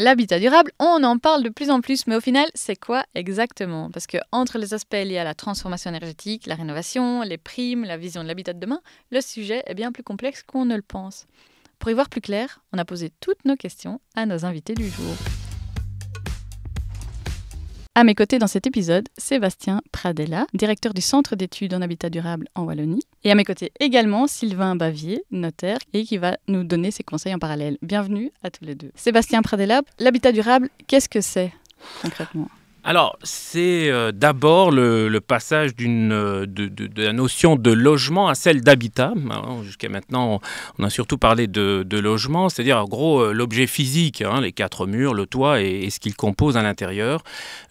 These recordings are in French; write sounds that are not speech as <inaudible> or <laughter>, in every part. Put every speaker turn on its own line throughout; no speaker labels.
L'habitat durable, on en parle de plus en plus, mais au final, c'est quoi exactement Parce que entre les aspects liés à la transformation énergétique, la rénovation, les primes, la vision de l'habitat de demain, le sujet est bien plus complexe qu'on ne le pense. Pour y voir plus clair, on a posé toutes nos questions à nos invités du jour. À mes côtés dans cet épisode, Sébastien Pradella, directeur du Centre d'études en habitat durable en Wallonie. Et à mes côtés également Sylvain Bavier, notaire, et qui va nous donner ses conseils en parallèle. Bienvenue à tous les deux. Sébastien Pradella, l'habitat durable, qu'est-ce que c'est concrètement
alors, c'est euh, d'abord le, passage d'une, euh, de, la notion de logement à celle d'habitat. Hein. Jusqu'à maintenant, on, a surtout parlé de, logement, c'est-à-dire en gros euh, l'objet physique, hein, les quatre murs, le toit et, ce qu'il compose à l'intérieur.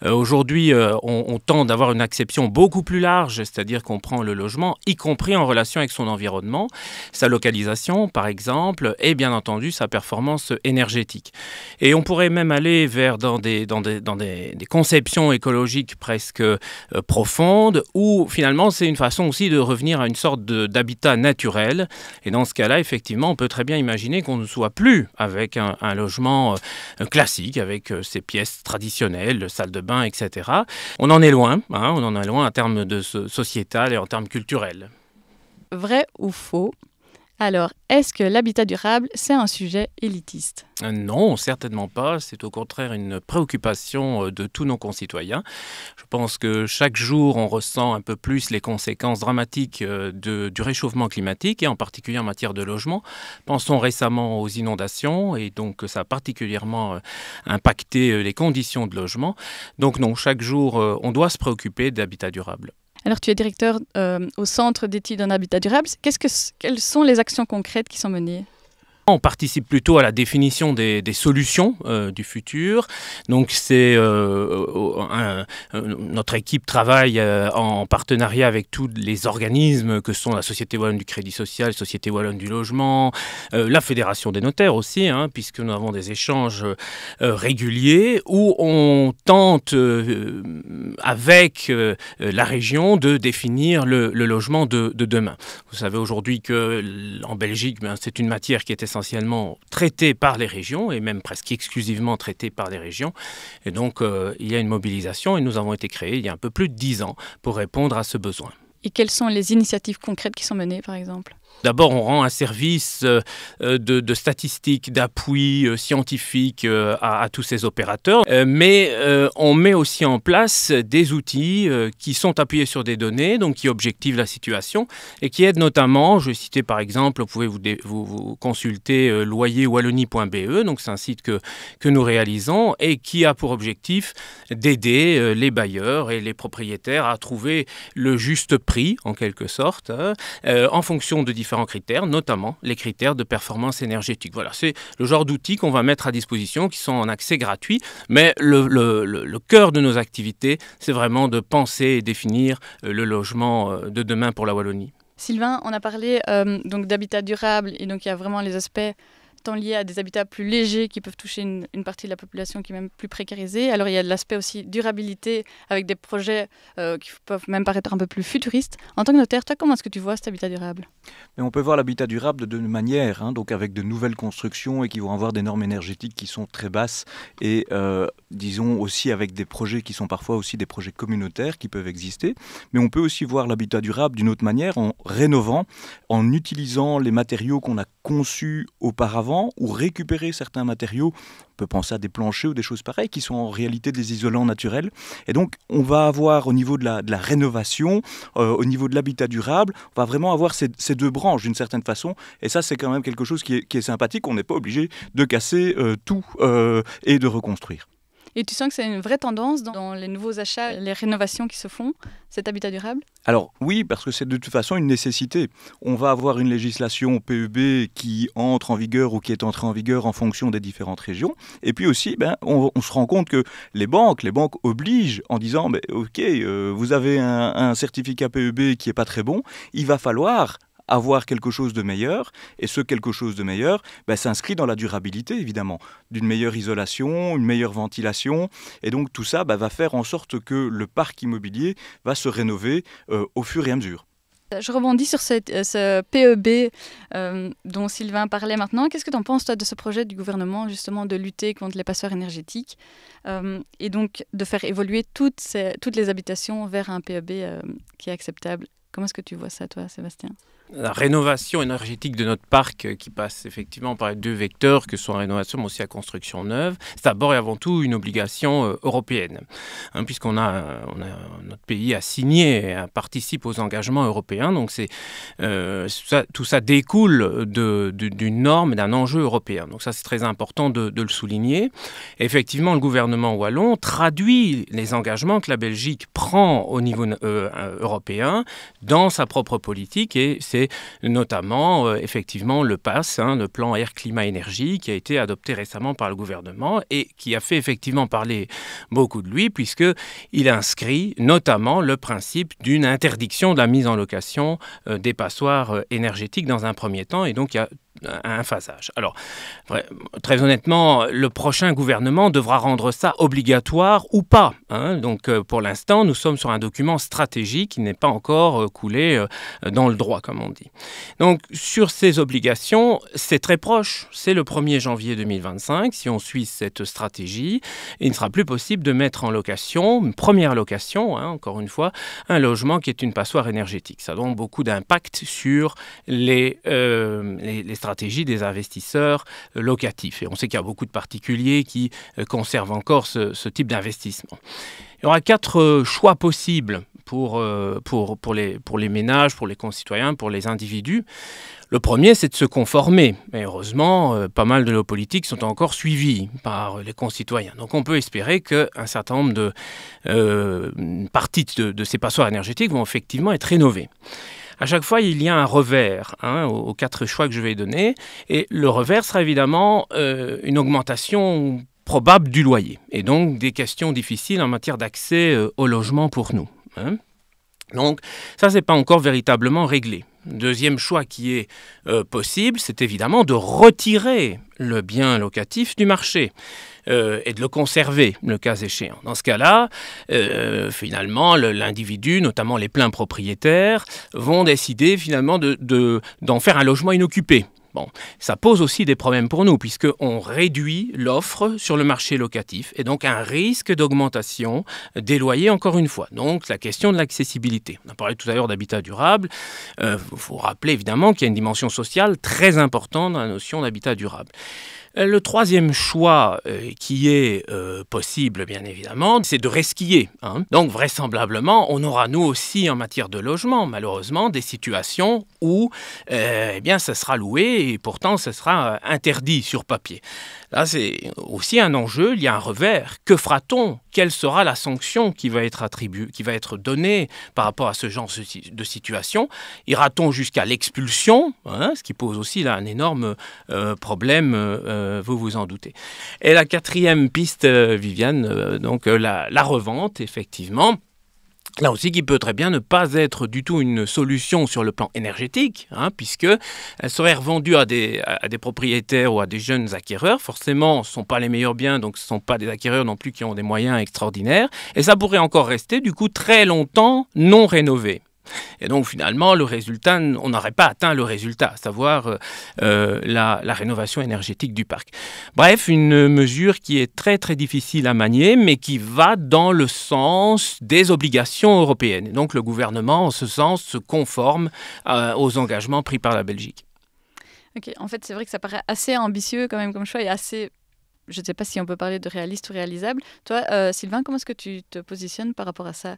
aujourd'hui, on, on, tend d'avoir une acception beaucoup plus large, c'est-à-dire qu'on prend le logement, y compris en relation avec son environnement, sa localisation par exemple, et bien entendu sa performance énergétique. Et on pourrait même aller vers dans des, dans des, dans des, des concepts écologique presque euh, profonde, ou finalement c'est une façon aussi de revenir à une sorte d'habitat naturel. Et dans ce cas-là, effectivement, on peut très bien imaginer qu'on ne soit plus avec un, logement euh, classique, avec ses euh, pièces traditionnelles, salle de bain, etc. On en est loin, hein, on en est loin en termes de sociétal et en termes culturels.
Vrai ou faux alors, est-ce que l'habitat durable, c'est un sujet élitiste
euh, Non, certainement pas. C'est au contraire une préoccupation euh, de tous nos concitoyens. Je pense que chaque jour, on ressent un peu plus les conséquences dramatiques euh, du réchauffement climatique, et en particulier en matière de logement. Pensons récemment aux inondations, et donc ça a particulièrement impacté les conditions de logement. Donc non, chaque jour, on doit se préoccuper d'habitat durable.
Alors, tu es directeur euh, au Centre d'études en habitat durable. quest que, quelles sont les actions concrètes qui sont menées
on participe plutôt à la définition des, solutions euh, du futur. Donc c'est euh, euh, notre équipe travaille euh, en partenariat avec tous les organismes que sont la Société Wallonne du Crédit Social, Société Wallonne du Logement, euh, la Fédération des notaires aussi, hein, puisque nous avons des échanges réguliers où on tente avec la région de définir le, logement de, demain. Vous savez aujourd'hui que en Belgique, ben, c'est une matière qui est essentiellement traitée par les régions et même presque exclusivement traitée par les régions. Et donc, il y a une mobilité et nous avons été créés il y a un peu plus de dix ans pour répondre à ce besoin.
Et quelles sont les initiatives concrètes qui sont menées, par exemple
D'abord, on rend un service euh, euh, de, statistiques, d'appui euh, scientifique à, tous ces opérateurs, mais on met aussi en place des outils qui sont appuyés sur des données, donc qui objectivent la situation et qui aident notamment, je citer par exemple, vous pouvez vous, consulter loyerwallonie.be, donc c'est un site que, que nous réalisons et qui a pour objectif d'aider les bailleurs et les propriétaires à trouver le juste prix, en quelque sorte, hein, en fonction de différents critères, notamment les critères de performance énergétique. Voilà, c'est le genre d'outils qu'on va mettre à disposition, qui sont en accès gratuit, mais le, cœur de nos activités, c'est vraiment de penser et définir euh, le logement euh, de demain pour la Wallonie.
Sylvain, on a parlé euh, donc d'habitat durable et donc il y a vraiment les aspects tant lié à des habitats plus légers qui peuvent toucher une, partie de la population qui est même plus précarisée. Alors il y a l'aspect aussi durabilité avec des projets euh, qui peuvent même paraître un peu plus futuristes. En tant que notaire, toi, comment est-ce que tu vois cet habitat durable
Mais On peut voir l'habitat durable de deux manières, hein. donc avec de nouvelles constructions et qui vont avoir des normes énergétiques qui sont très basses et euh, disons aussi avec des projets qui sont parfois aussi des projets communautaires qui peuvent exister. Mais on peut aussi voir l'habitat durable d'une autre manière en rénovant, en utilisant les matériaux qu'on a conçus auparavant ou récupérer certains matériaux. On peut penser à des planchers ou des choses pareilles qui sont en réalité des isolants naturels. Et donc, on va avoir au niveau de la, rénovation, euh, au niveau de l'habitat durable, on va vraiment avoir ces, deux branches d'une certaine façon. Et ça, c'est quand même quelque chose qui est, sympathique. On n'est pas obligé de casser euh, tout euh, et de reconstruire.
Et tu sens que c'est une vraie tendance dans les nouveaux achats, les rénovations qui se font, cet habitat durable
Alors oui, parce que c'est de toute façon une nécessité. On va avoir une législation PEB qui entre en vigueur ou qui est entrée en vigueur en fonction des différentes régions. Et puis aussi, ben, on, se rend compte que les banques, les banques obligent en disant, ben, ok, euh, vous avez un, un certificat PEB qui n'est pas très bon, il va falloir avoir quelque chose de meilleur, et ce quelque chose de meilleur bah, s'inscrit dans la durabilité, évidemment, d'une meilleure isolation, une meilleure ventilation, et donc tout ça bah, va faire en sorte que le parc immobilier va se rénover euh, au fur et à mesure.
Je rebondis sur euh, ce, PEB euh, dont Sylvain parlait maintenant. Qu'est-ce que tu en penses, toi, de ce projet du gouvernement, justement, de lutter contre les passeurs énergétiques et donc de faire évoluer toutes, toutes les habitations vers un PEB qui est acceptable Comment est-ce que tu vois ça, toi, Sébastien
la rénovation énergétique de notre parc euh, qui passe effectivement par les deux vecteurs que sont la rénovation mais aussi la construction neuve, c'est d'abord et avant tout une obligation euh, européenne, hein, puisqu'on a, on a, notre pays a signé, et participe aux engagements européens, donc c'est euh, tout ça découle d'une norme, d'un enjeu européen. Donc ça c'est très important de, le souligner. effectivement, le gouvernement wallon traduit les engagements que la Belgique prend au niveau européen dans sa propre politique et c'est notamment euh, effectivement le PASS, hein, le plan Air Climat Énergie, qui a été adopté récemment par le gouvernement et qui a fait effectivement parler beaucoup de lui, puisque il inscrit notamment le principe d'une interdiction de la mise en location euh, des passoires euh, énergétiques dans un premier temps. Et donc il y un phasage. Alors, très honnêtement, le prochain gouvernement devra rendre ça obligatoire ou pas. Hein. Donc, euh, pour l'instant, nous sommes sur un document stratégique qui n'est pas encore euh, coulé euh, dans le droit, comme on dit. Donc, sur ces obligations, c'est très proche. C'est le 1er janvier 2025. Si on suit cette stratégie, il ne sera plus possible de mettre en location, une première location, hein, encore une fois, un logement qui est une passoire énergétique. Ça a donc beaucoup d'impact sur les, les stratégie des investisseurs euh, locatifs. Et on sait qu'il y a beaucoup de particuliers qui euh, conservent encore ce, type d'investissement. Il y aura quatre euh, choix possibles pour, pour, pour, les, pour les ménages, pour les concitoyens, pour les individus. Le premier, c'est de se conformer. Mais heureusement, pas mal de nos politiques sont encore suivies par les concitoyens. Donc on peut espérer qu'un certain nombre de parties de, de ces passoires énergétiques vont effectivement être rénovées à chaque fois, il y a un revers hein, aux, quatre choix que je vais donner. Et le revers sera évidemment euh, une augmentation probable du loyer. Et donc des questions difficiles en matière d'accès euh, au logement pour nous. Hein. Donc ça, c'est pas encore véritablement réglé. Deuxième choix qui est euh, possible, c'est évidemment de retirer le bien locatif du marché euh, et de le conserver, le cas échéant. Dans ce cas-là, euh, finalement, l'individu, notamment les pleins propriétaires, vont décider finalement d'en de, faire un logement inoccupé Bon, ça pose aussi des problèmes pour nous, puisqu'on réduit l'offre sur le marché locatif et donc un risque d'augmentation des loyers, encore une fois. Donc, la question de l'accessibilité. On a parlé tout à l'heure d'habitat durable. Il euh, faut rappeler évidemment qu'il y a une dimension sociale très importante dans la notion d'habitat durable. Euh, le troisième choix euh, qui est euh, possible, bien évidemment, c'est de resquiller. Hein. Donc vraisemblablement, on aura nous aussi en matière de logement, malheureusement, des situations où, eh bien, ça sera loué et pourtant, ça sera interdit sur papier. Là, ah, c'est aussi un enjeu, il y a un revers. Que fera-t-on Quelle sera la sanction qui va être attribuée, qui va être donnée par rapport à ce genre de situation Ira-t-on jusqu'à l'expulsion hein, Ce qui pose aussi là un énorme euh, problème, euh, euh, vous vous en doutez. Et la quatrième piste, Viviane, donc la revente, effectivement. Là aussi, qui peut très bien ne pas être du tout une solution sur le plan énergétique, hein, puisque elle euh, serait revendue à des, à des propriétaires ou à des jeunes acquéreurs. Forcément, ce ne sont pas les meilleurs biens, donc ce ne sont pas des acquéreurs non plus qui ont des moyens extraordinaires. Et ça pourrait encore rester, du coup, très longtemps non rénové. Et donc finalement, le résultat, on n'aurait pas atteint le résultat, à savoir euh, euh, la, rénovation énergétique du parc. Bref, une mesure qui est très très difficile à manier, mais qui va dans le sens des obligations européennes. Et donc le gouvernement, en ce sens, se conforme euh, aux engagements pris par la Belgique.
Ok, en fait, c'est vrai que ça paraît assez ambitieux quand même comme choix et assez je ne sais pas si on peut parler de réaliste ou réalisable. Toi, Sylvain, comment est-ce que tu te positionnes par rapport à ça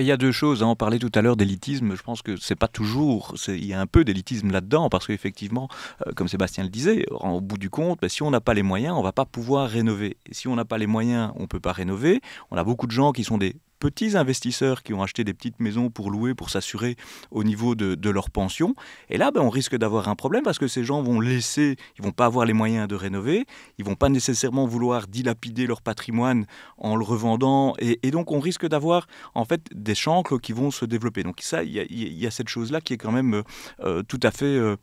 il y a deux choses. Hein. On parlait tout à l'heure d'élitisme. Je pense que c'est pas toujours. Il y a un peu d'élitisme là-dedans parce qu'effectivement, euh, comme Sébastien le disait, au bout du compte, bah, si on n'a pas les moyens, on va pas pouvoir rénover. si on n'a pas les moyens, on peut pas rénover. On a beaucoup de gens qui sont des petits investisseurs qui ont acheté des petites maisons pour louer, pour s'assurer au niveau de, leur pension. Et là, ben, on risque d'avoir un problème parce que ces gens vont laisser, ils vont pas avoir les moyens de rénover, ils vont pas nécessairement vouloir dilapider leur patrimoine en le revendant. Et, donc, on risque d'avoir en fait des chancres qui vont se développer. Donc ça, il y, a cette chose-là qui est quand même euh, euh, tout à fait... Euh,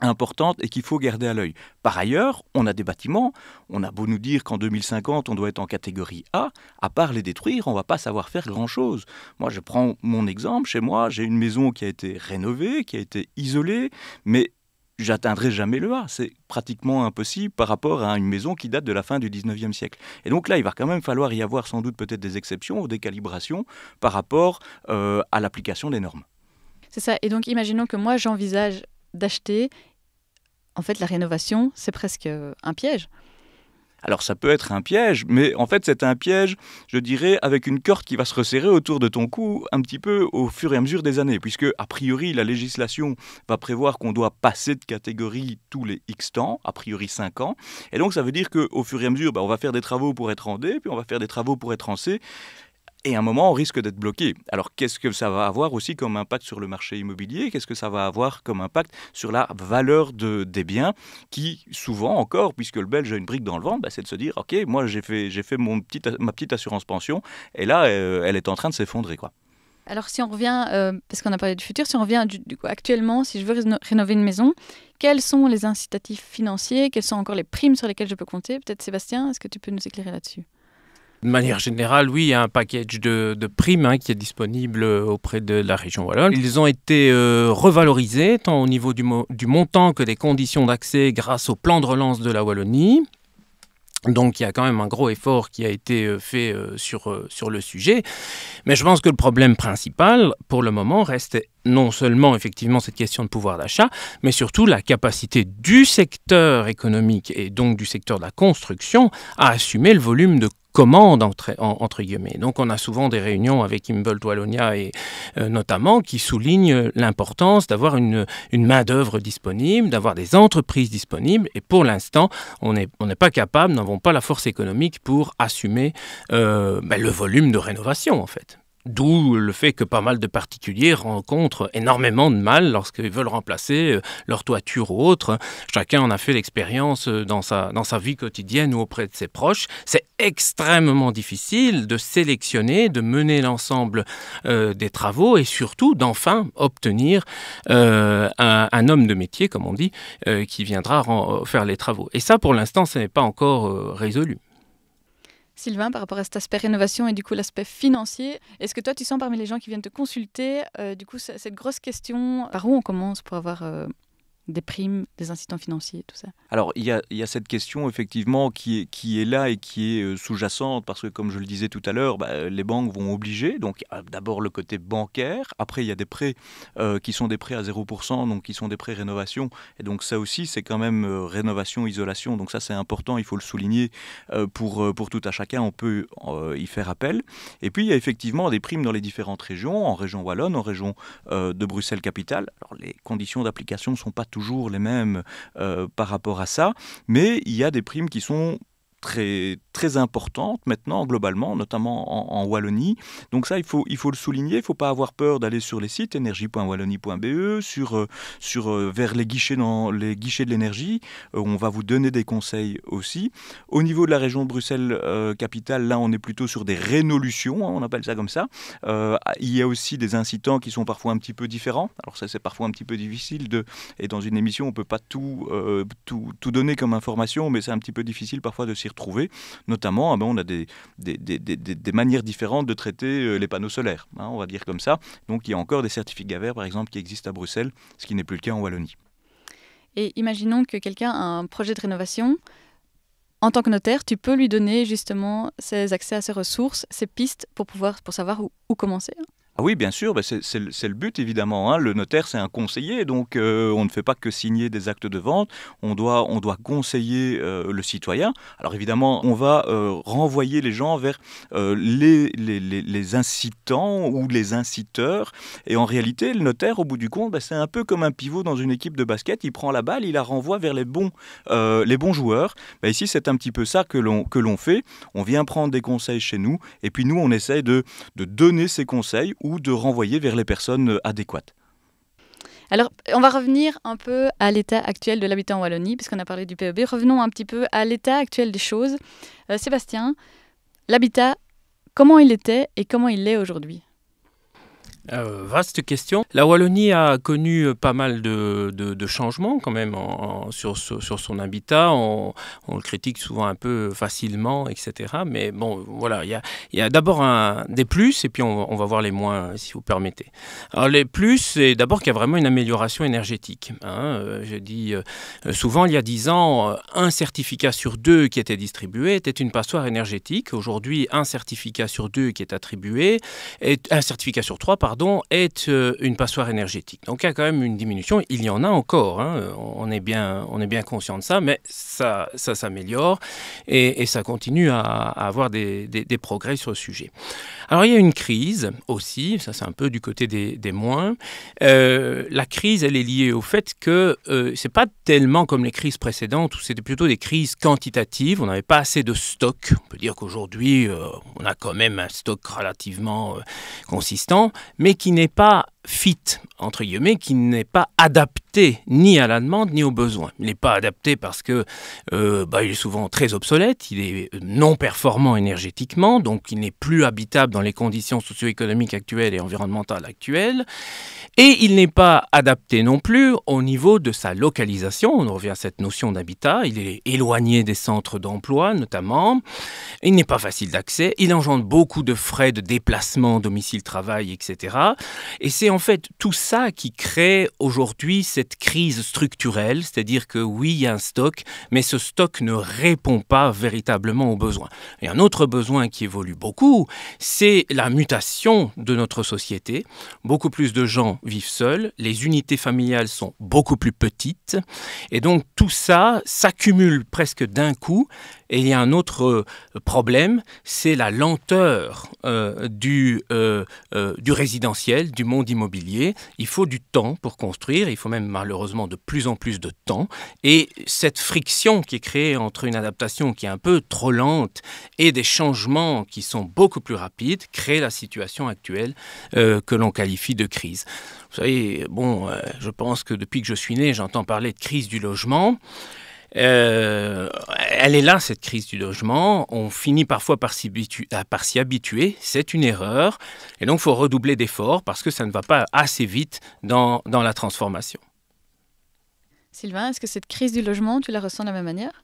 importante et qu'il faut garder à l'œil. Par ailleurs, on a des bâtiments, on a beau nous dire qu'en 2050 on doit être en catégorie A, à part les détruire, on va pas savoir faire grand-chose. Moi, je prends mon exemple, chez moi, j'ai une maison qui a été rénovée, qui a été isolée, mais j'atteindrai jamais le A. C'est pratiquement impossible par rapport à une maison qui date de la fin du 19e siècle. Et donc là, il va quand même falloir y avoir sans doute peut-être des exceptions ou des calibrations par rapport euh, à l'application des normes.
C'est ça. Et donc, imaginons que moi, j'envisage d'acheter, en fait, la rénovation, c'est presque euh, un piège.
Alors ça peut être un piège, mais en fait c'est un piège, je dirais, avec une corde qui va se resserrer autour de ton cou un petit peu au fur et à mesure des années, puisque a priori la législation va prévoir qu'on doit passer de catégorie tous les X temps, a priori 5 ans, et donc ça veut dire qu'au fur et à mesure, bah, on va faire des travaux pour être en D, puis on va faire des travaux pour être en C, et à un moment, on risque d'être bloqué. Alors, qu'est-ce que ça va avoir aussi comme impact sur le marché immobilier Qu'est-ce que ça va avoir comme impact sur la valeur des biens Qui, souvent encore, puisque le Belge a une brique dans le ventre, bah, c'est de se dire Ok, moi, j'ai fait, mon ma petite assurance pension, et là, euh, elle est en train de s'effondrer. quoi.
Alors, si on revient, euh, parce qu'on a parlé du futur, si on revient du, actuellement, si je veux rénover une maison, quels sont les incitatifs financiers Quelles sont encore les primes sur lesquelles je peux compter Peut-être, Sébastien, est-ce que tu peux nous éclairer là-dessus
de manière générale, oui, il y a un package de, primes hein, qui est disponible auprès de la région Wallonne. Ils ont été euh, revalorisés tant au niveau du, du montant que des conditions d'accès grâce au plan de relance de la Wallonie. Donc il y a quand même un gros effort qui a été euh, fait euh, sur, sur le sujet. Mais je pense que le problème principal, pour le moment, reste non seulement effectivement cette question de pouvoir d'achat, mais surtout la capacité du secteur économique et donc du secteur de la construction à assumer le volume de commande entre, entre, guillemets. Donc on a souvent des réunions avec Imbold Wallonia et euh, notamment qui soulignent l'importance d'avoir une, main-d'œuvre disponible, d'avoir des entreprises disponibles et pour l'instant on n'est pas capable, n'avons pas la force économique pour assumer euh, ben, le volume de rénovation en fait. D'où le fait que pas mal de particuliers rencontrent énormément de mal lorsqu'ils veulent remplacer euh, leur toiture ou autre. Chacun en a fait l'expérience euh, dans sa, vie quotidienne ou auprès de ses proches. C'est extrêmement difficile de sélectionner, de mener l'ensemble euh, des travaux et surtout d'enfin obtenir un, homme de métier, comme on dit, qui viendra faire les travaux. Et ça, pour l'instant, ce n'est pas encore résolu.
Sylvain, par rapport à cet aspect rénovation et du coup l'aspect financier, est-ce que toi tu sens parmi les gens qui viennent te consulter, euh, du coup, cette grosse question, par où on commence pour avoir euh, des primes, des incitants financiers, tout ça
Alors, il y a, cette question, effectivement, qui est, qui est là et qui est euh, sous-jacente, parce que, comme je le disais tout à l'heure, bah, les banques vont obliger. Donc, d'abord le côté bancaire. Après, il y a des prêts euh, qui sont des prêts à 0%, donc qui sont des prêts rénovation. Et donc, ça aussi, c'est quand même euh, rénovation, isolation. Donc, ça, c'est important, il faut le souligner. pour, pour tout à chacun, on peut y faire appel. Et puis, il y a effectivement des primes dans les différentes régions, en région Wallonne, en région de Bruxelles-Capitale. Alors, les conditions d'application ne sont pas toujours toujours les mêmes euh, par rapport à ça, mais il y a des primes qui sont très très importante maintenant globalement, notamment en, Wallonie. Donc ça, il faut, il faut le souligner. Il ne faut pas avoir peur d'aller sur les sites énergie.wallonie.be, sur, euh, sur, euh, vers les guichets, dans, les guichets de l'énergie. Euh, on va vous donner des conseils aussi. Au niveau de la région de Bruxelles-Capitale, là, on est plutôt sur des rénolutions, hein, on appelle ça comme ça. Ah, il y a aussi des incitants qui sont parfois un petit peu différents. Alors ça, c'est parfois un petit peu difficile de... Et dans une émission, on ne peut pas tout, tout, tout donner comme information, mais c'est un petit peu difficile parfois de s'y retrouver. Notamment, ah ben, on a des, manières différentes de traiter euh, les panneaux solaires, hein, on va dire comme ça. Donc il y a encore des certificats verts, par exemple, qui existent à Bruxelles, ce qui n'est plus le cas en Wallonie.
Et imaginons que quelqu'un a un projet de rénovation. En tant que notaire, tu peux lui donner justement ses accès à ces ressources, ses pistes pour pouvoir pour savoir où, où commencer. Hein.
Ah oui, bien sûr, ben, c'est le but évidemment. Hein. Le notaire, c'est un conseiller, donc euh, on ne fait pas que signer des actes de vente, on doit, on doit conseiller euh, le citoyen. Alors évidemment, on va euh, renvoyer les gens vers les, incitants ou les inciteurs. Et en réalité, le notaire, au bout du compte, ben, c'est un peu comme un pivot dans une équipe de basket. Il prend la balle, il la renvoie vers les bons, les bons joueurs. Ben, ici, c'est un petit peu ça que l'on fait. On vient prendre des conseils chez nous, et puis nous, on essaye de, donner ces conseils ou de renvoyer vers les personnes adéquates.
Alors, on va revenir un peu à l'état actuel de l'habitat en Wallonie, puisqu'on a parlé du PEB. Revenons un petit peu à l'état actuel des choses. Euh, Sébastien, l'habitat, comment il était et comment il l'est aujourd'hui
euh, vaste question. La Wallonie a connu euh, pas mal de, changements quand même sur, sur, son habitat. On, le critique souvent un peu facilement, etc. Mais bon, voilà, il y a, d'abord des plus et puis on, va voir les moins, euh, si vous permettez. Alors les plus, c'est d'abord qu'il y a vraiment une amélioration énergétique. Hein. Je dis souvent, il y a dix ans, un certificat sur deux qui était distribué était une passoire énergétique. Aujourd'hui, un certificat sur deux qui est attribué, est un certificat sur trois, par est euh, une passoire énergétique. Donc il y a quand même une diminution. Il y en a encore. Hein. On est bien, on est bien conscient de ça, mais ça, ça s'améliore et, ça continue à, avoir des, des progrès sur le sujet. Alors il y a une crise aussi, ça c'est un peu du côté des, moins. Euh, la crise, elle est liée au fait que ce euh, c'est pas tellement comme les crises précédentes où c'était plutôt des crises quantitatives. On n'avait pas assez de stock. On peut dire qu'aujourd'hui, euh, on a quand même un stock relativement consistant, mais qui n'est pas fit, entre guillemets, qui n'est pas adapté ni à la demande ni aux besoins. Il n'est pas adapté parce que euh, bah, il est souvent très obsolète, il est non performant énergétiquement, donc il n'est plus habitable dans les conditions socio-économiques actuelles et environnementales actuelles, et il n'est pas adapté non plus au niveau de sa localisation, on revient à cette notion d'habitat, il est éloigné des centres d'emploi notamment, il n'est pas facile d'accès, il engendre beaucoup de frais de déplacement, domicile-travail, etc. Et c'est en fait tout ça qui crée aujourd'hui cette crise structurelle, c'est-à-dire que oui, il y a un stock, mais ce stock ne répond pas véritablement aux besoins. Et un autre besoin qui évolue beaucoup, c'est la mutation de notre société. Beaucoup plus de gens vivent seuls, les unités familiales sont beaucoup plus petites, et donc tout ça s'accumule presque d'un coup. Et il y a un autre euh, problème, c'est la lenteur euh, du, euh, du résidentiel, du monde immobilier. Il faut du temps pour construire, il faut même malheureusement de plus en plus de temps. Et cette friction qui est créée entre une adaptation qui est un peu trop lente et des changements qui sont beaucoup plus rapides crée la situation actuelle que l'on qualifie de crise. Vous savez, bon, je pense que depuis que je suis né, j'entends parler de crise du logement. Euh, elle est là, cette crise du logement. On finit parfois par s'y habituer. C'est une erreur. Et donc, il faut redoubler d'efforts parce que ça ne va pas assez vite dans, dans la transformation.
Sylvain, est-ce que cette crise du logement, tu la ressens de la même manière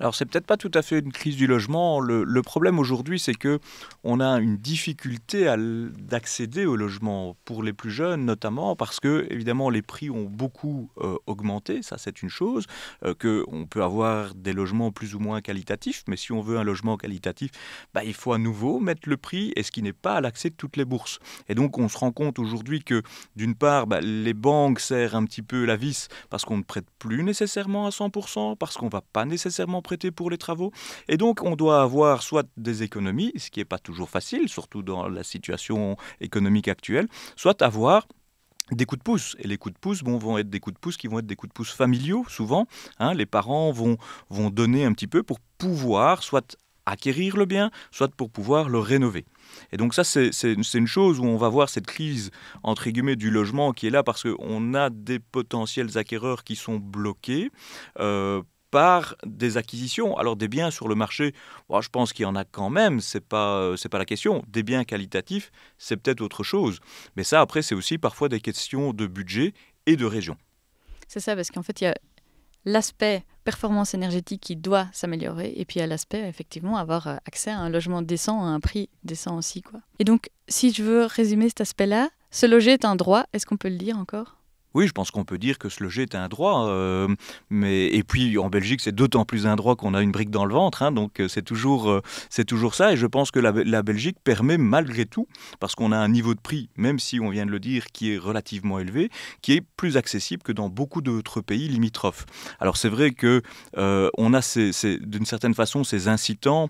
alors c'est peut-être pas tout à fait une crise du logement. Le, problème aujourd'hui, c'est que on a une difficulté d'accéder au logement pour les plus jeunes, notamment parce que évidemment les prix ont beaucoup euh, augmenté. Ça c'est une chose euh, que on peut avoir des logements plus ou moins qualitatifs, mais si on veut un logement qualitatif, bah, il faut à nouveau mettre le prix et ce qui n'est pas à l'accès de toutes les bourses. Et donc on se rend compte aujourd'hui que d'une part bah, les banques serrent un petit peu la vis parce qu'on ne prête plus nécessairement à 100%, parce qu'on va pas nécessairement prêter pour les travaux. Et donc, on doit avoir soit des économies, ce qui n'est pas toujours facile, surtout dans la situation économique actuelle, soit avoir des coups de pouce. Et les coups de pouce bon, vont être des coups de pouce qui vont être des coups de pouce familiaux, souvent. Hein. les parents vont, vont donner un petit peu pour pouvoir soit acquérir le bien, soit pour pouvoir le rénover. Et donc ça, c'est une chose où on va voir cette crise, entre guillemets, du logement qui est là parce qu'on a des potentiels acquéreurs qui sont bloqués euh, par des acquisitions. Alors des biens sur le marché, je pense qu'il y en a quand même, c'est pas euh, c'est pas la question. Des biens qualitatifs, c'est peut-être autre chose. Mais ça après c'est aussi parfois des questions de budget et de région.
C'est ça parce qu'en fait il y a l'aspect performance énergétique qui doit s'améliorer et puis il y a l'aspect effectivement avoir euh, accès à un logement décent à un prix décent aussi quoi. Et donc si je veux résumer cet aspect-là, se loger est un droit, est-ce qu'on peut le dire encore
oui, je pense qu'on peut dire que se loger est un droit. Euh, mais, et puis en Belgique, c'est d'autant plus un droit qu'on a une brique dans le ventre. Hein, donc euh, c'est toujours, euh, c'est toujours ça. Et je pense que la, Belgique permet malgré tout, parce qu'on a un niveau de prix, même si on vient de le dire, qui est relativement élevé, qui est plus accessible que dans beaucoup d'autres pays limitrophes. Alors c'est vrai que on a ces, d'une certaine façon ces incitants,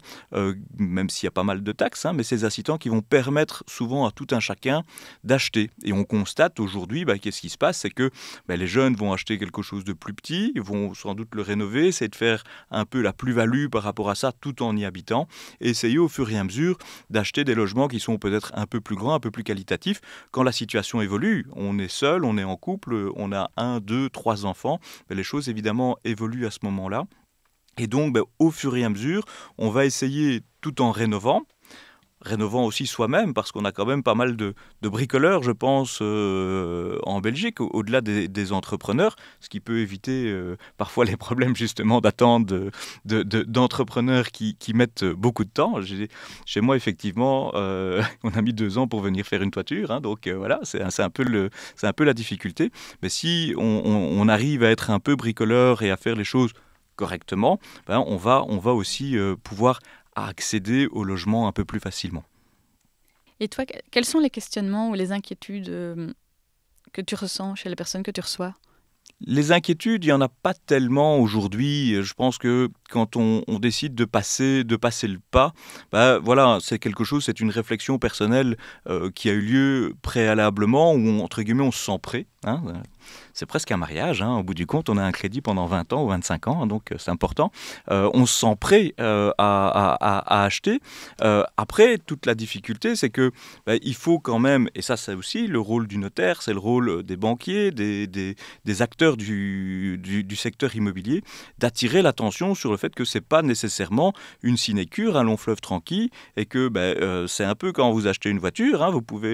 même s'il y a pas mal de taxes, hein, mais ces incitants qui vont permettre souvent à tout un chacun d'acheter. Et on constate aujourd'hui, bah, qu'est-ce qui se passe que ben, les jeunes vont acheter quelque chose de plus petit, ils vont sans doute le rénover, c'est de faire un peu la plus-value par rapport à ça tout en y habitant, et essayer au fur et à mesure d'acheter des logements qui sont peut-être un peu plus grands, un peu plus qualitatifs, quand la situation évolue. On est seul, on est en couple, on a un, deux, trois enfants, ben, les choses évidemment évoluent à ce moment-là. Et donc, ben, au fur et à mesure, on va essayer tout en rénovant, rénovant aussi soi-même, parce qu'on a quand même pas mal de, bricoleurs, je pense, euh, en Belgique, au-delà des, entrepreneurs, ce qui peut éviter euh, parfois les problèmes justement d'attente d'entrepreneurs qui, mettent beaucoup de temps. Chez moi, effectivement, euh, <laughs> on a mis deux ans pour venir faire une toiture, hein, donc voilà, c'est un, peu un peu la difficulté. Mais si on, arrive à être un peu bricoleur et à faire les choses correctement, ben, on, va, on va aussi pouvoir à accéder au logement un peu plus facilement.
Et toi, quels sont les questionnements ou les inquiétudes euh, que tu ressens chez les personnes que tu reçois
les inquiétudes, il n'y en a pas tellement aujourd'hui. Je pense que quand on, décide de passer, de passer le pas, bah voilà, c'est quelque chose, c'est une réflexion personnelle euh, qui a eu lieu préalablement, où on, entre guillemets on se sent prêt. Hein, c'est presque un mariage. Hein. Au bout du compte, on a un crédit pendant 20 ans ou 25 ans, donc euh, c'est important. Euh, on se sent prêt euh, à, acheter. après, toute la difficulté, c'est que bah, il faut quand même, et ça c'est aussi le rôle du notaire, c'est le rôle des banquiers, des, des, acteurs du, du, secteur immobilier, d'attirer l'attention sur le fait que c'est pas nécessairement une sinécure, un long fleuve tranquille, et que bah, c'est un peu quand vous achetez une voiture, hein, vous pouvez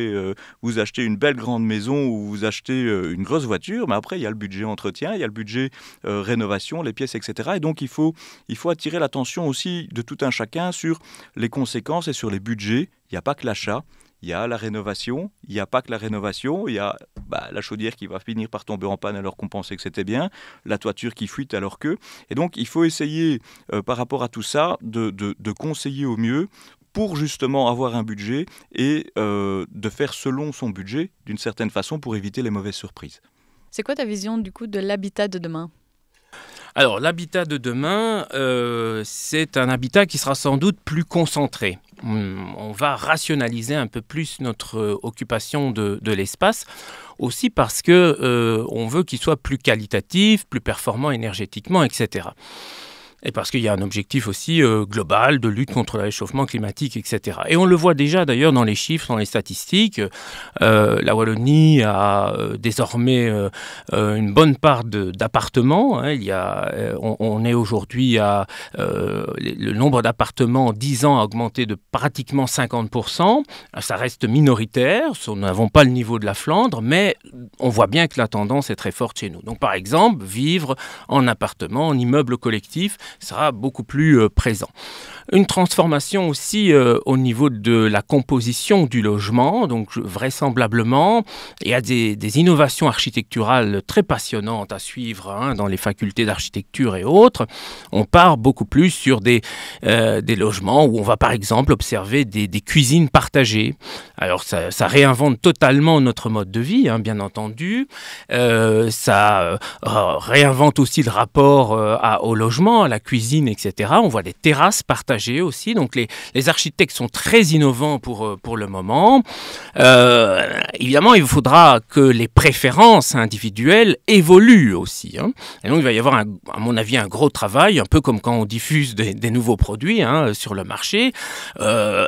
vous acheter une belle grande maison ou vous achetez une grosse voiture mais après, il y a le budget entretien, il y a le budget euh, rénovation, les pièces, etc. Et donc, il faut, il faut attirer l'attention aussi de tout un chacun sur les conséquences et sur les budgets. Il n'y a pas que l'achat. Il y a la rénovation, il n'y a pas que la rénovation, il y a bah, la chaudière qui va finir par tomber en panne alors qu'on pensait que c'était bien, la toiture qui fuite alors que. Et donc il faut essayer euh, par rapport à tout ça de, de, conseiller au mieux pour justement avoir un budget et euh, de faire selon son budget d'une certaine façon pour éviter les mauvaises surprises.
C'est quoi ta vision du coup de l'habitat de demain
alors, l'habitat de demain, euh, c'est un habitat qui sera sans doute plus concentré. Hmm, on va rationaliser un peu plus notre euh, occupation de, l'espace, aussi parce que euh, on veut qu'il soit plus qualitatif, plus performant énergétiquement, etc et parce qu'il y a un objectif aussi euh, global de lutte contre le réchauffement climatique, etc. Et on le voit déjà d'ailleurs dans les chiffres, dans les statistiques. Euh, la Wallonie a euh, désormais une bonne part d'appartements. Hein. Il y a, on, on, est aujourd'hui à le nombre d'appartements en 10 ans a augmenté de pratiquement 50%. Ça reste minoritaire, nous n'avons pas le niveau de la Flandre, mais on voit bien que la tendance est très forte chez nous. Donc par exemple, vivre en appartement, en immeuble collectif, sera beaucoup plus euh, présent. Une transformation aussi euh, au niveau de la composition du logement, donc vraisemblablement, il y a des, innovations architecturales très passionnantes à suivre hein, dans les facultés d'architecture et autres. On part beaucoup plus sur des, euh, des logements où on va par exemple observer des, cuisines partagées. Alors ça, réinvente totalement notre mode de vie, hein, bien entendu. Euh, ça réinvente aussi le rapport à, au logement, à la cuisine, etc. On voit des terrasses partagées E aussi. Donc les, les architectes sont très innovants pour, euh, pour le moment. Euh, évidemment, il faudra que les préférences individuelles évoluent aussi. Hein. Et donc il va y avoir, à mon avis, un gros travail, un peu comme quand on diffuse des, nouveaux produits hein, sur le marché. Euh,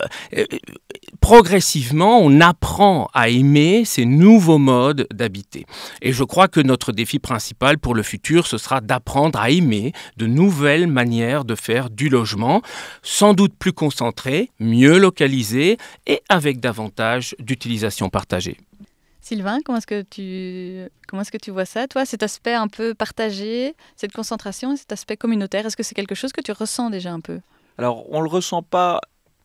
progressivement, on apprend à aimer ces nouveaux modes d'habiter. Et je crois que notre défi principal pour le futur, ce sera d'apprendre à aimer de nouvelles manières de faire du logement sans doute plus concentré, mieux localisé et avec davantage d'utilisation partagée.
Sylvain, comment est-ce que tu comment est-ce que tu vois ça, toi, cet aspect un peu partagé, cette concentration, cet aspect communautaire, est-ce que c'est quelque chose que tu ressens déjà un peu
Alors, on le ressent pas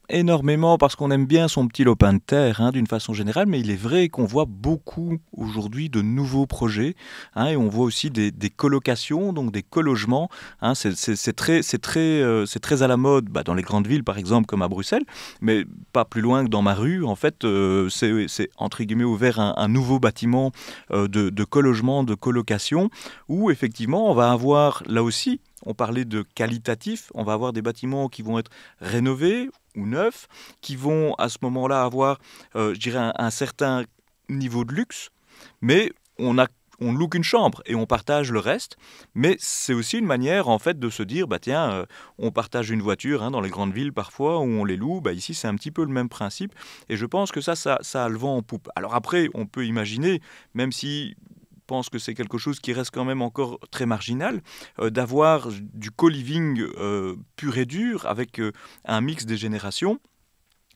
énormément parce qu'on aime bien son petit lopin de terre hein, d'une façon générale, mais il est vrai qu'on voit beaucoup aujourd'hui de nouveaux projets hein, et on voit aussi des, colocations, donc des collogements. Hein. c'est très, très, euh, c'est très à la mode bah, dans les grandes villes par exemple comme à Bruxelles, mais pas plus loin que dans ma rue. En fait, euh, c'est entre guillemets ouvert un, nouveau bâtiment euh, de, de collogement, de colocation où effectivement on va avoir là aussi on parlait de qualitatif, on va avoir des bâtiments qui vont être rénovés ou qui vont à ce moment-là avoir, euh, je dirais, un, certain niveau de luxe, mais on a on loue qu'une chambre et on partage le reste, mais c'est aussi une manière en fait de se dire bah tiens euh, on partage une voiture hein, dans les grandes villes parfois où on les loue, bah ici c'est un petit peu le même principe et je pense que ça ça, ça a le vent en poupe. Alors après on peut imaginer même si pense que c'est quelque chose qui reste quand même encore très marginal, euh, d'avoir du co-living euh, pur et dur avec euh, un mix des générations.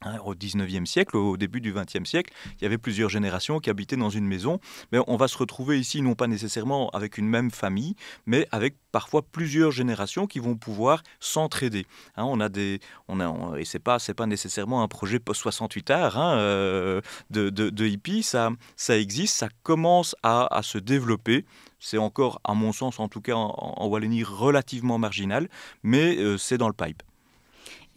Hein, au 19e siècle, au début du 20e siècle, il y avait plusieurs générations qui habitaient dans une maison. Mais on va se retrouver ici, non pas nécessairement avec une même famille, mais avec parfois plusieurs générations qui vont pouvoir s'entraider. Hein. on a des, on a, et c'est pas, pas nécessairement un projet post 68 art de, hippie. Ça, ça existe, ça commence à, se développer. C'est encore, à mon sens, en tout cas en, Wallonie, relativement marginal, mais euh, c'est dans le pipe.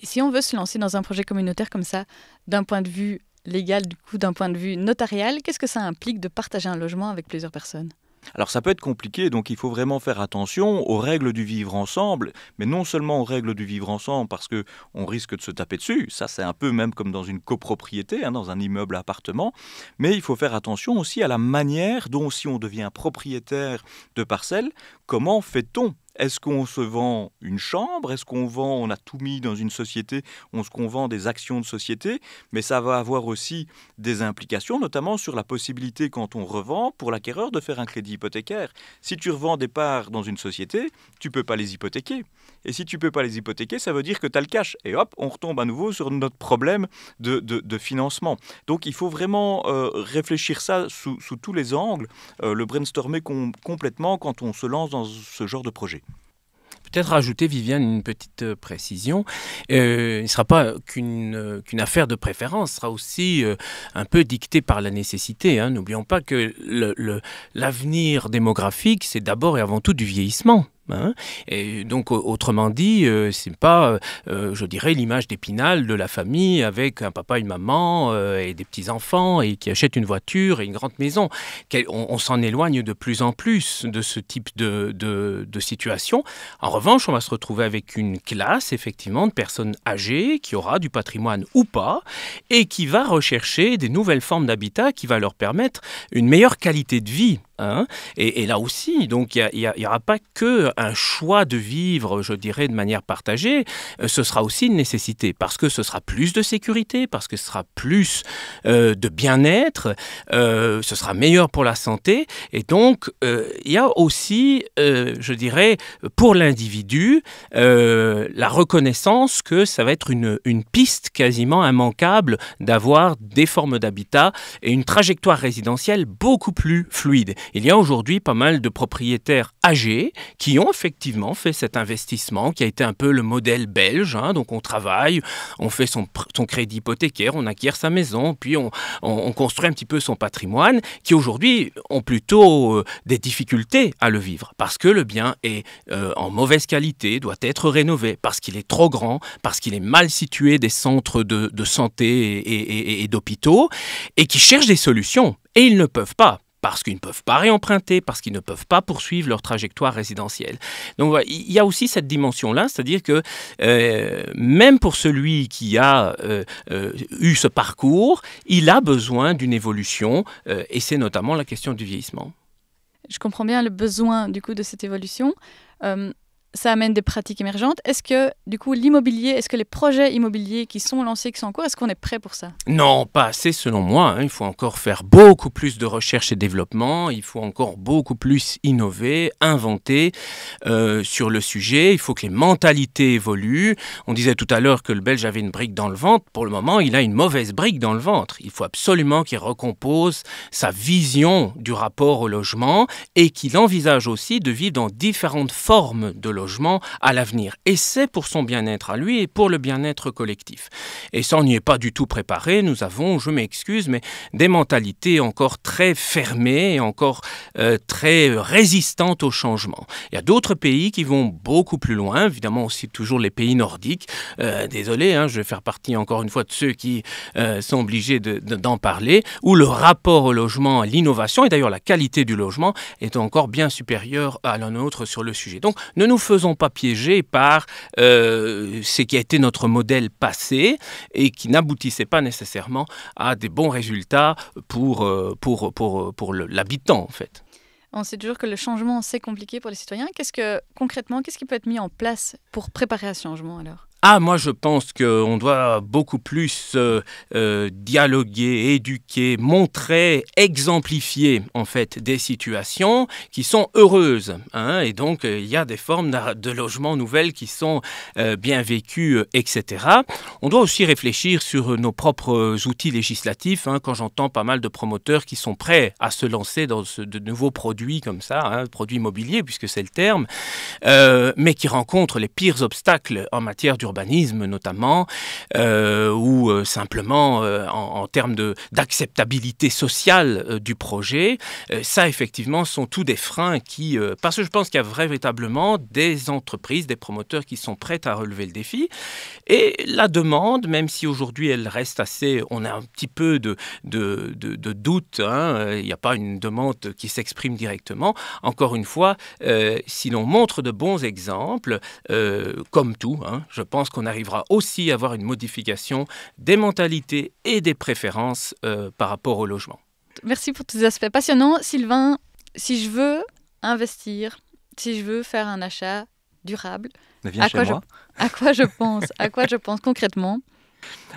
Et si on veut se lancer dans un projet communautaire comme ça, d'un point de vue légal, du coup, d'un point de vue notarial, qu'est-ce que ça implique de partager un logement avec plusieurs personnes
alors ça peut être compliqué, donc il faut vraiment faire attention aux règles du vivre ensemble, mais non seulement aux règles du vivre ensemble parce que on risque de se taper dessus, ça c'est un peu même comme dans une copropriété, hein, dans un immeuble appartement, mais il faut faire attention aussi à la manière dont si on devient propriétaire de parcelles, comment fait-on est-ce qu'on se vend une chambre Est-ce qu'on vend, on a tout mis dans une société, on se qu'on vend des actions de société Mais ça va avoir aussi des implications, notamment sur la possibilité, quand on revend, pour l'acquéreur de faire un crédit hypothécaire. Si tu revends des parts dans une société, tu peux pas les hypothéquer. Et si tu peux pas les hypothéquer, ça veut dire que tu as le cash. Et hop, on retombe à nouveau sur notre problème de, financement. Donc il faut vraiment euh, réfléchir ça sous, tous les angles, euh, le brainstormer complètement quand on se lance dans ce genre de projet
peut-être rajouter, Viviane, une petite euh, précision. Euh, il ne sera pas euh, qu'une affaire de préférence, sera aussi un peu dicté par la nécessité. Hein. N'oublions pas que l'avenir démographique, c'est d'abord et avant tout du vieillissement. Hein. et donc, autrement dit, euh, c'est pas, euh, euh, je dirais, l'image d'Épinal de la famille avec un papa, une maman et des petits enfants et qui achète une voiture et une grande maison. On, s'en éloigne de plus en plus de ce type de, de, situation. En revanche, on va se retrouver avec une classe, effectivement, de personnes âgées qui aura du patrimoine ou pas et qui va rechercher des nouvelles formes d'habitat qui va leur permettre une meilleure qualité de vie. Hein. et, là aussi, donc il n'y aura pas qu'un choix de vivre, je dirais, de manière partagée. Euh, ce sera aussi une nécessité parce que ce sera plus de sécurité, parce que ce sera plus euh, de bien-être, euh, ce sera meilleur pour la santé. Et donc il y a aussi, je dirais, pour l'individu, la reconnaissance que ça va être une, une piste quasiment immanquable d'avoir des formes d'habitat et une trajectoire résidentielle beaucoup plus fluide il y a aujourd'hui pas mal de propriétaires âgés qui ont effectivement fait cet investissement qui a été un peu le modèle belge. Hein. donc on travaille, on fait son, crédit hypothécaire, on acquiert sa maison, puis on, construit un petit peu son patrimoine, qui aujourd'hui ont plutôt euh, des difficultés à le vivre parce que le bien est euh, en mauvaise qualité, doit être rénové, parce qu'il est trop grand, parce qu'il est mal situé des centres de, santé et d'hôpitaux, et qui cherchent des solutions et ils ne peuvent pas parce qu'ils ne peuvent pas réemprunter, parce qu'ils ne peuvent pas poursuivre leur trajectoire résidentielle. Donc il y a aussi cette dimension-là, c'est-à-dire que euh, même pour celui qui a euh, euh, eu ce parcours, il a besoin d'une évolution, et c'est notamment la question du vieillissement.
Je comprends bien le besoin du coup de cette évolution ça amène des pratiques émergentes. Est-ce que, du coup, l'immobilier, est-ce que les projets immobiliers qui sont lancés, qui sont en cours, est-ce qu'on est prêt pour ça
Non, pas assez selon moi. Hein. Il faut encore faire beaucoup plus de recherche et développement. Il faut encore beaucoup plus innover, inventer euh, sur le sujet. Il faut que les mentalités évoluent. On disait tout à l'heure que le Belge avait une brique dans le ventre. Pour le moment, il a une mauvaise brique dans le ventre. Il faut absolument qu'il recompose sa vision du rapport au logement et qu'il envisage aussi de vivre dans différentes formes de logement à l'avenir. Et c'est pour son bien-être à lui et pour le bien-être collectif. Et ça, on n'y est pas du tout préparé. Nous avons, je m'excuse, mais des mentalités encore très fermées et encore euh, très résistantes au changement. Il y a d'autres pays qui vont beaucoup plus loin, évidemment aussi toujours les pays nordiques. Euh, désolé, hein, je vais faire partie encore une fois de ceux qui euh, sont obligés d'en parler, où le rapport au logement, à l'innovation et d'ailleurs la qualité du logement est encore bien supérieure à la nôtre sur le sujet. Donc ne nous faisons faisons pas piéger par euh, ce qui a été notre modèle passé et qui n'aboutissait pas nécessairement à des bons résultats pour, euh, pour, pour, l'habitant en fait.
On sait toujours que le changement, c'est compliqué pour les citoyens. Qu'est-ce que concrètement, qu'est-ce qui peut être mis en place pour préparer à ce changement alors
ah, moi je pense qu'on doit beaucoup plus euh, euh, dialoguer, éduquer, montrer, exemplifier en fait des situations qui sont heureuses. Hein, et donc euh, il y a des formes de logements nouvelles qui sont bien vécues, etc. On doit aussi réfléchir sur nos propres outils législatifs. Hein. quand j'entends pas mal de promoteurs qui sont prêts à se lancer dans de nouveaux produits comme ça, hein, produits immobiliers puisque c'est le terme, mais qui rencontrent les pires obstacles en matière d'urbanisme notamment, euh, ou euh, simplement euh, en, termes d'acceptabilité sociale du projet. ça, effectivement, sont tous des freins qui... parce que je pense qu'il y a véritablement des entreprises, des promoteurs qui sont prêts à relever le défi. Et la demande, même si aujourd'hui elle reste assez... On a un petit peu de, de, doute, hein, il n'y a pas une demande qui s'exprime directement. Encore une fois, si l'on montre de bons exemples, comme tout, hein, je pense qu'on arrivera aussi à avoir une modification des mentalités et des préférences euh, par rapport au logement.
Merci pour tous ces aspects passionnants. Sylvain, si je veux investir, si je veux faire un achat durable, <laughs> à quoi, je, pense À quoi je pense concrètement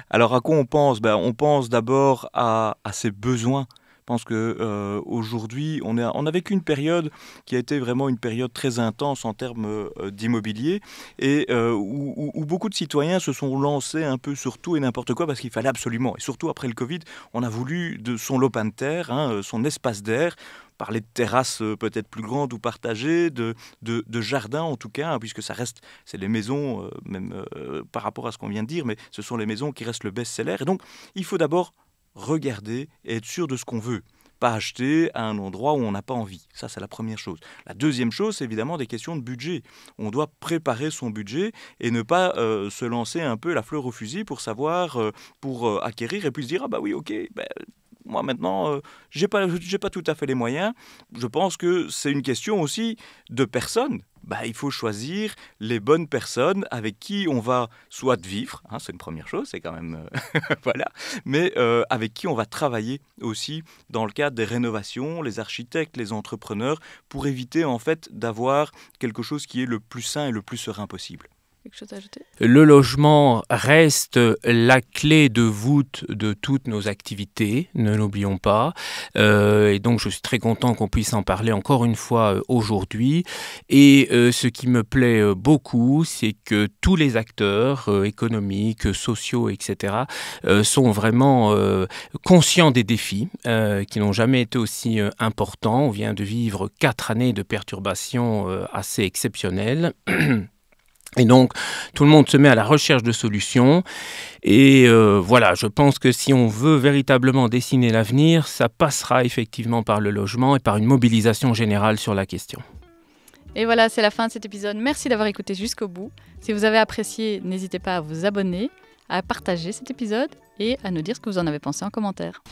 alors à quoi on pense ben, On pense d'abord à, à, ses besoins. Je pense que euh, aujourd'hui, on, est on vécu une période qui a été vraiment une période très intense en termes euh, d'immobilier et euh, où, beaucoup de citoyens se sont lancés un peu sur tout et n'importe quoi parce qu'il fallait absolument. Et surtout après le Covid, on a voulu de son lopin de terre, hein, son espace d'air parler de terrasses peut-être plus grandes ou partagées, de, de, jardins en tout cas, hein, puisque ça reste, c'est les maisons, même par rapport à ce qu'on vient de dire, mais ce sont les maisons qui restent le best-seller. Et donc, il faut d'abord regarder et être sûr de ce qu'on veut pas acheter à un endroit où on n'a pas envie. Ça, c'est la première chose. La deuxième chose, c'est évidemment des questions de budget. On doit préparer son budget et ne pas euh, se lancer un peu la fleur au fusil pour savoir, euh, pour euh, acquérir et puis se dire ah bah oui, ok, ben, moi maintenant, j'ai pas, pas tout à fait les moyens. Je pense que c'est une question aussi de personne. Bah, il faut choisir les bonnes personnes avec qui on va soit vivre, hein, c'est une première chose, c'est quand même euh, <laughs> voilà, mais euh, avec qui on va travailler aussi dans le cadre des rénovations, les architectes, les entrepreneurs, pour éviter en fait d'avoir quelque chose qui est le plus sain et le plus serein possible.
Le logement reste la clé de voûte de toutes nos activités, ne l'oublions pas. Euh, et donc je suis très content qu'on puisse en parler encore une fois euh, aujourd'hui. Et euh, ce qui me plaît beaucoup, c'est que tous les acteurs économiques, sociaux, etc., sont vraiment conscients des défis qui n'ont jamais été aussi importants. On vient de vivre quatre années de perturbations assez exceptionnelles. <clears throat> Et donc, tout le monde se met à la recherche de solutions. Et euh, voilà, je pense que si on veut véritablement dessiner l'avenir, ça passera effectivement par le logement et par une mobilisation générale sur la question.
Et voilà, c'est la fin de cet épisode. Merci d'avoir écouté jusqu'au bout. Si vous avez apprécié, n'hésitez pas à vous abonner, à partager cet épisode et à nous dire ce que vous en avez pensé en commentaire.